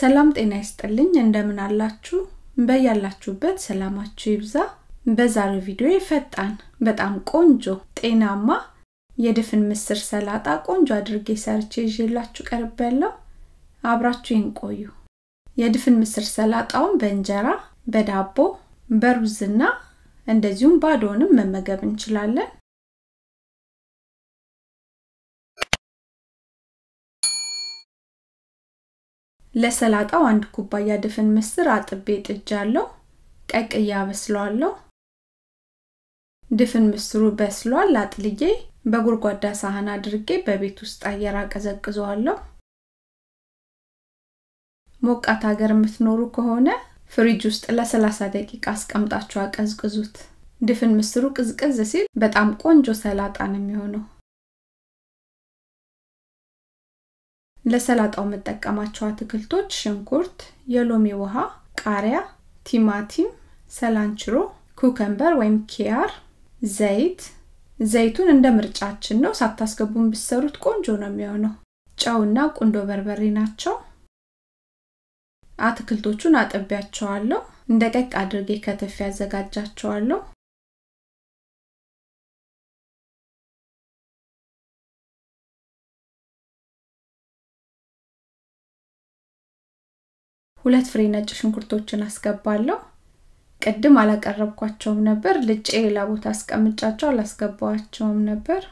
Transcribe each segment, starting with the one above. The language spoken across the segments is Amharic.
ሰላም ጤና ይስጥልኝ እንደምን አላችሁ በያላችሁበት ሰላማችሁ ይብዛ በዛሬው ቪዲዮ ፈጣን በጣም ቆንጆ ጤናማ የድፍን ምስር ሰላጣ ቆንጆ አድርጌ ሰርቼ ይዤላችሁ ቀርብ ያለው አብራችሁን ቆዩ የድፍን ምስር ሰላጣውን በእንጀራ በዳቦ በሩዝና እንደዚሁም ባዶንም መመገብ እንችላለን ለሰላጣው አንድ ኩባያ ድፍን ምስር አጥቤ ጥጃለሁ። ቀቅዬ አበስለዋለሁ። ድፍን ምስሩ በስሏል። አጥልዬ በጎድጓዳ ሳህን አድርጌ በቤት ውስጥ አየር አቀዘቅዘዋለሁ። ሞቃት ሀገር የምትኖሩ ከሆነ ፍሪጅ ውስጥ ለሰላሳ ደቂቃ አስቀምጣችሁ አቀዝቅዙት። ድፍን ምስሩ ቅዝቅዝ ሲል በጣም ቆንጆ ሰላጣ ነው የሚሆነው። ለሰላጣው የምጠቀማቸው አትክልቶች ሽንኩርት፣ የሎሚ ውሃ፣ ቃሪያ፣ ቲማቲም፣ ሰላንችሮ፣ ኩከምበር ወይም ኪያር፣ ዘይት ዘይቱን እንደ ምርጫችን ነው። ሳታስገቡን ብሰሩት ቆንጆ ነው የሚሆነው። ጨውና ቁንዶ በርበሬ ናቸው። አትክልቶቹን አጥቢያቸዋለሁ። እንደ ቀቅ አድርጌ ከትፍ ያዘጋጃቸዋለሁ። ሁለት ፍሬ ነጭ ሽንኩርቶችን አስገባለሁ። ቅድም አላቀረብኳቸውም ነበር። ልጬ ሌላ ቦታ አስቀምጫቸው አላስገባቸውም ነበር።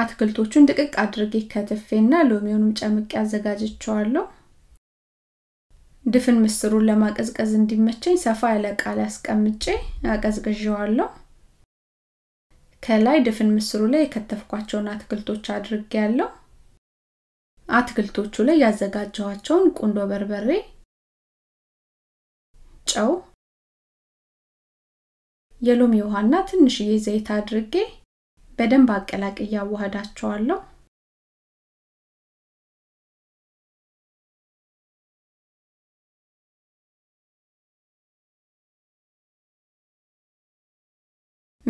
አትክልቶቹን ድቅቅ አድርጌ ከትፌና ሎሚውንም ጨምቄ አዘጋጅቸዋለሁ። ድፍን ምስሩን ለማቀዝቀዝ እንዲመቸኝ ሰፋ ያለ ቃል አስቀምጬ አቀዝቅዤዋለሁ። ከላይ ድፍን ምስሩ ላይ የከተፍኳቸውን አትክልቶች አድርጌ ያለው አትክልቶቹ ላይ ያዘጋጀኋቸውን ቁንዶ በርበሬ፣ ጨው፣ የሎሚ ውሃና ትንሽዬ ዘይት አድርጌ በደንብ አቀላቅ እያዋህዳቸዋለሁ።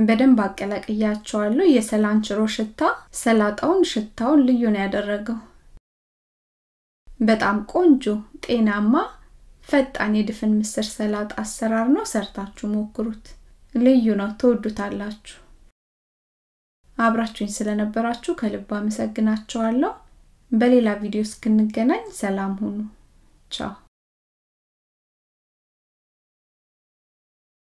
በደንብ አቀላቅያቸዋለሁ። የሰላንችሮ ሽታ ሰላጣውን ሽታውን ልዩ ነው ያደረገው። በጣም ቆንጆ ጤናማ ፈጣን የድፍን ምስር ሰላጣ አሰራር ነው። ሰርታችሁ ሞክሩት። ልዩ ነው፣ ትወዱታላችሁ። አብራችሁኝ ስለነበራችሁ ከልብ አመሰግናችኋለሁ። በሌላ ቪዲዮ እስክንገናኝ ሰላም ሁኑ። ቻው